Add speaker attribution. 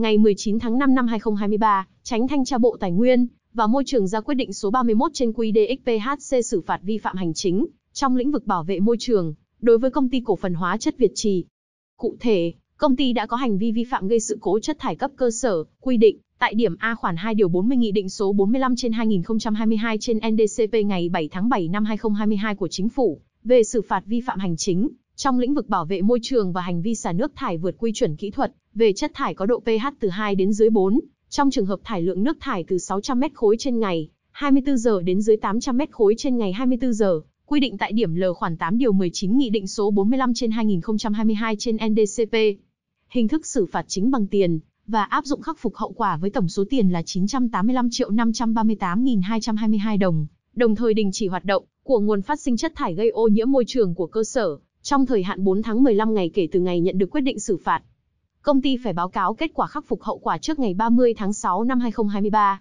Speaker 1: ngày 19 tháng 5 năm 2023, tránh thanh tra Bộ Tài nguyên và Môi trường ra quyết định số 31 trên quy DXPHC xử phạt vi phạm hành chính trong lĩnh vực bảo vệ môi trường đối với công ty cổ phần hóa chất Việt Trì. Cụ thể, công ty đã có hành vi vi phạm gây sự cố chất thải cấp cơ sở, quy định tại điểm A khoản 2 điều 40 Nghị định số 45 trên 2022 trên NDCP ngày 7 tháng 7 năm 2022 của Chính phủ về xử phạt vi phạm hành chính trong lĩnh vực bảo vệ môi trường và hành vi xả nước thải vượt quy chuẩn kỹ thuật, về chất thải có độ pH từ 2 đến dưới 4, trong trường hợp thải lượng nước thải từ 600 m khối trên ngày, 24 giờ đến dưới 800 m khối trên ngày 24 giờ, quy định tại điểm L khoản 8 điều 19 Nghị định số 45 trên 2022 trên NDCP. Hình thức xử phạt chính bằng tiền và áp dụng khắc phục hậu quả với tổng số tiền là 985 triệu 538.222 đồng, đồng thời đình chỉ hoạt động của nguồn phát sinh chất thải gây ô nhiễm môi trường của cơ sở, trong thời hạn 4 tháng 15 ngày kể từ ngày nhận được quyết định xử phạt, công ty phải báo cáo kết quả khắc phục hậu quả trước ngày 30 tháng 6 năm 2023.